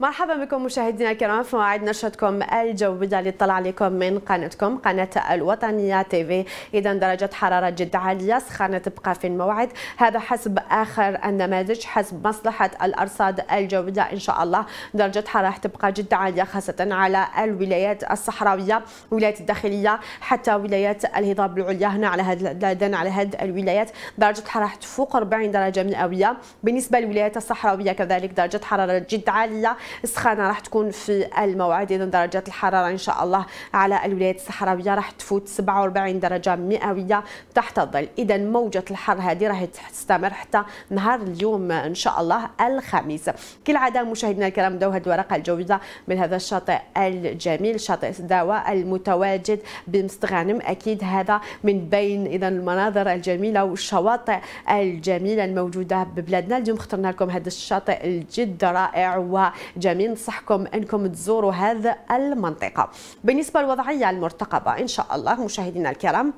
مرحبا بكم مشاهدينا الكرام في موعد نشرتكم الجوية اللي طلع عليكم من قناتكم قناة الوطنية تي في إذا درجة حرارة جد عالية سخانة تبقى في الموعد هذا حسب آخر النماذج حسب مصلحة الأرصاد الجوية إن شاء الله درجة حرارة تبقى جد عالية خاصة على الولايات الصحراوية ولايات الداخلية حتى ولايات الهضاب العليا هنا على هذا على هاد الولايات درجة حرارة تفوق 40 درجة مئوية بالنسبة للولايات الصحراوية كذلك درجة حرارة جد عالية السخانه راح تكون في الموعد اذا درجات الحراره ان شاء الله على الولايات الصحراويه راح تفوت 47 درجه مئويه تحت الظل اذا موجه الحر هذه راح تستمر حتى نهار اليوم ان شاء الله الخميس كالعاده مشاهدينا الكرام دوها هذه الورقه الجويه من هذا الشاطئ الجميل شاطئ سداوه المتواجد بمستغانم اكيد هذا من بين اذا المناظر الجميله والشواطئ الجميله الموجوده ببلادنا اليوم اخترنا لكم هذا الشاطئ الجد رائع و جميع نصحكم انكم تزوروا هذا المنطقه بالنسبه للوضعيه المرتقبه ان شاء الله مشاهدينا الكرام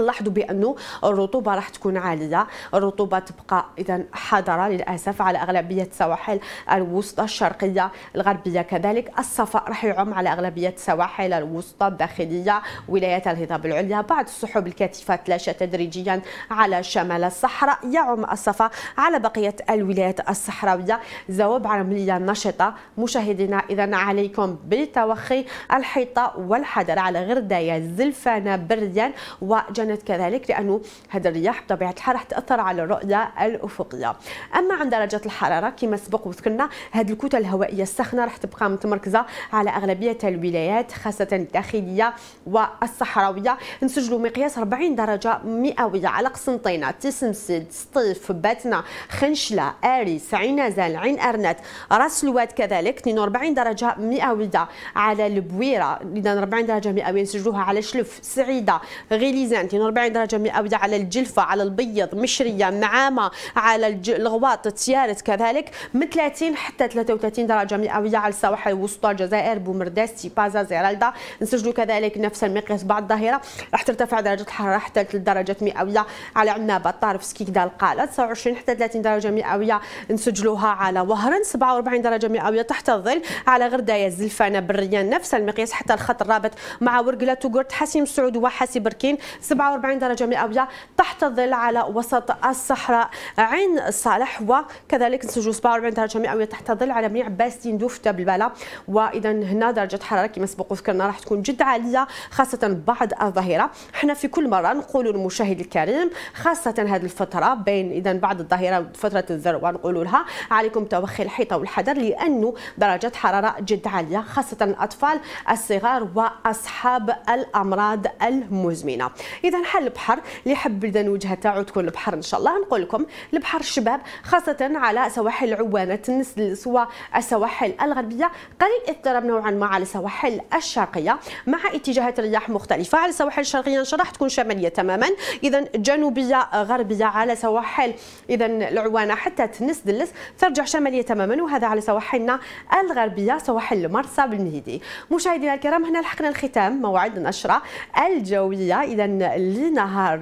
لاحظوا بانه الرطوبه راح تكون عاليه الرطوبه تبقى اذا حاضره للاسف على اغلبيه السواحل الوسطى الشرقيه الغربيه كذلك الصفاء راح يعم على اغلبيه السواحل الوسطى الداخليه ولايات الهضاب العليا بعض السحب الكثيفه تلاشى تدريجيا على شمال الصحراء يعم الصفاء على بقيه الولايات الصحراويه زواب عمليه نشطه مشاهدينا اذا عليكم بالتوخي الحيطه والحذر على غردايه زلفانه بريان وجنوب كانت كذلك لانه هذا الرياح بطبيعه الحال راح تاثر على الرؤيه الافقيه اما عن درجه الحراره كما سبق وذكرنا هذه الكتل الهوائيه الساخنه راح تبقى متمركزه على اغلبيه الولايات خاصه الداخليه والصحراويه نسجلوا مقياس 40 درجه مئويه على قسنطينه تسمسد سطيف باتنا خنشله اريس عنازل عين ارنات راس الواد كذلك 42 درجه مئويه على البويره اذا 40 درجه مئويه نسجلوها على شلف سعيده غليزان عندنا 40 درجه مئويه على الجلفه على البيض مشريه نعامه على الغواط تيارت كذلك من 30 حتى 33 درجه مئويه على السواحل الوسطى الجزائر بومرداس بازا زيرالدا نسجلوا كذلك نفس المقياس بعد الظهيره راح ترتفع درجه الحراره حتى 3 درجات مئويه على عنابه طارف سكيكدا القاله 29 حتى 30 درجه مئويه نسجلوها على وهران 47 درجه مئويه تحت الظل على غردايه الزلفانه بريان نفس المقياس حتى الخط الرابط مع ورقله وقرد حسيم سعود وحاسي بركين 47 درجة مئوية تحت الظل على وسط الصحراء عين صالح وكذلك نسجل 47 درجة مئوية تحت الظل على منيع باستين دوفتا بالبلا وإذا هنا درجة حرارة كما سبق وذكرنا راح تكون جد عالية خاصة بعد الظهيرة حنا في كل مرة نقول للمشاهد الكريم خاصة هذه الفترة بين إذا بعد الظهيرة وفترة الذروة نقول لها عليكم توخي الحيطة والحذر لأنه درجة حرارة جد عالية خاصة الأطفال الصغار وأصحاب الأمراض المزمنة اذا حل البحر اللي يحب بلدان الوجهه تاعو تكون البحر ان شاء الله نقول لكم البحر الشباب خاصه على سواحل عوانه النسل سواء السواحل الغربيه قليل اضطراب نوعا ما على السواحل الشرقيه مع اتجاهات رياح مختلفه على السواحل الشرقيه ان شاء الله راح تكون شماليه تماما اذا جنوبيه غربيه على سواحل اذا العوانه حتى تنس دلس ترجع شماليه تماما وهذا على سواحلنا الغربيه سواحل مرسى بالمهيدي مشاهدينا الكرام هنا لحقنا الختام موعد النشره الجويه اذا لنهار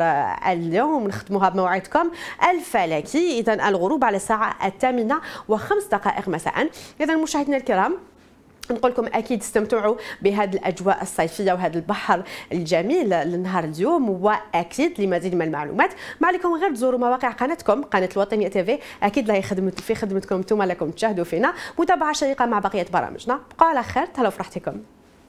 اليوم نختموها بموعدكم الفلكي إذا الغروب على الساعة الثامنة وخمس دقائق مساء إذا مشاهدينا الكرام نقول لكم اكيد استمتعوا بهذه الاجواء الصيفيه وهذا البحر الجميل لنهار اليوم واكيد لمزيد من المعلومات ما عليكم غير تزوروا مواقع قناتكم قناه الوطنيه تيفي اكيد لا يخدم في خدمتكم انتم لكم تشاهدوا فينا متابعه شيقه مع بقيه برامجنا بقوا على خير تهلاو في راحتكم